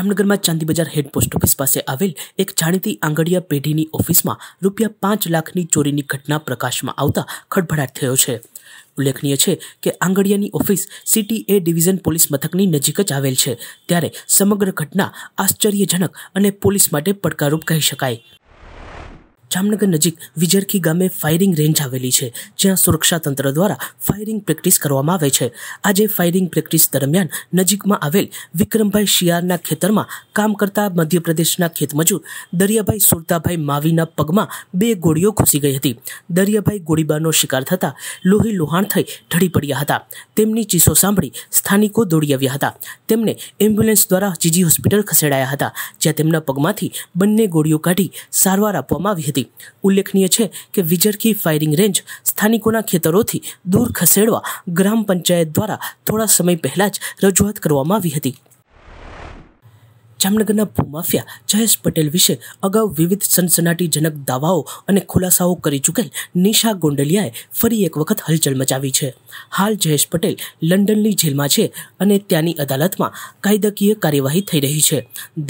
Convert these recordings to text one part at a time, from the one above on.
જામનગરમાં ચાંદી બજાર હેડ પોસ્ટ ઓફિસ પાસે આવેલ એક જાણીતી આંગડિયા પેઢીની ઓફિસમાં રૂપિયા પાંચ લાખની ચોરીની ઘટના પ્રકાશમાં આવતા ખડભડાટ થયો છે ઉલ્લેખનીય છે કે આંગડિયાની office city A division police મથકની નજીક જ આવેલ છે ત્યારે સમગ્ર ઘટના આશ્ચર્યજનક અને પોલીસ માટે પડકારરૂપ કહી શકાય જામનગર નજીક વિજરખી ગામે ફાયરિંગ રેન્જ આવેલી છે જ્યાં સુરક્ષા તંત્ર દ્વારા ફાયરિંગ પ્રેક્ટિસ કરવામાં આવે છે આજે ફાયરિંગ પ્રેક્ટિસ દરમિયાન નજીકમાં આવેલ વિક્રમભાઈ શિયાળના ખેતરમાં કામ કરતા મધ્યપ્રદેશના ખેતમજૂર દરિયાભાઈ સુરતાભાઈ માવીના પગમાં બે ગોળીઓ ઘૂસી ગઈ હતી દરિયાભાઈ ગોળીબારનો શિકાર થતાં લોહી લુહાણ થઈ ઢળી પડ્યા હતા તેમની ચીસો સાંભળી સ્થાનિકો દોડી આવ્યા હતા તેમને એમ્બ્યુલન્સ દ્વારા જીજી હોસ્પિટલ ખસેડાયા હતા જ્યાં તેમના પગમાંથી બંને ગોળીઓ કાઢી સારવાર આપવામાં આવી હતી હતી ઉલ્લેખનીય છે કે વિજરખી ફાયરિંગ રેન્જ સ્થાનિકોના ખેતરોથી દૂર ખસેડવા ગ્રામ પંચાયત દ્વારા થોડા સમય પહેલા જ રજૂઆત કરવામાં આવી હતી જામનગરના ભૂમાફિયા જયેશ પટેલ વિશે અગાઉ વિવિધ સનસનાટીજનક દાવાઓ અને ખુલાસાઓ કરી ચૂકેલ નિશા ગોંડલિયાએ ફરી એક વખત હલચલ મચાવી છે હાલ જયેશ પટેલ લંડનની જેલમાં છે અને ત્યાંની અદાલતમાં કાયદાકીય કાર્યવાહી થઈ રહી છે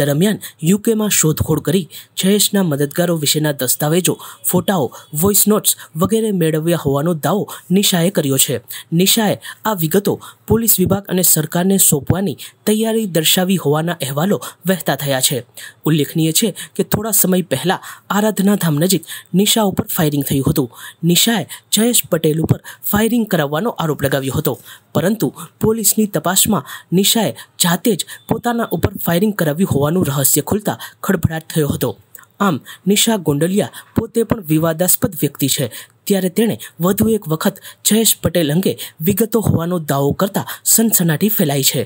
દરમિયાન યુકેમાં શોધખોળ કરી જયેશના મદદગારો વિશેના દસ્તાવેજો ફોટાઓ વોઇસ નોટ્સ વગેરે મેળવ્યા હોવાનો દાવો નિશાએ કર્યો છે નિશાએ આ વિગતો પોલીસ વિભાગ અને સરકારને સોંપવાની તૈયારી દર્શાવી હોવાના અહેવાલો વહેતા થયા છે ઉલ્લેખનીય છે કે થોડા સમય પહેલાં આરાધનાધામ નજીક નિશા ઉપર ફાયરિંગ થયું હતું નિશાએ જયેશ પટેલ ઉપર ફાયરિંગ કરાવવાનો આરોપ લગાવ્યો હતો પરંતુ પોલીસની તપાસમાં નિશાએ જાતે જ પોતાના ઉપર ફાયરિંગ કરાવ્યું હોવાનું રહસ્ય ખુલતા ખડભડાટ થયો હતો આમ નિશા ગોંડલિયા પોતે પણ વિવાદાસ્પદ વ્યક્તિ છે ત્યારે તેણે વધુ એક વખત જયેશ પટેલ અંગે વિગતો હોવાનો દાવો કરતા સનસનાટી ફેલાઈ છે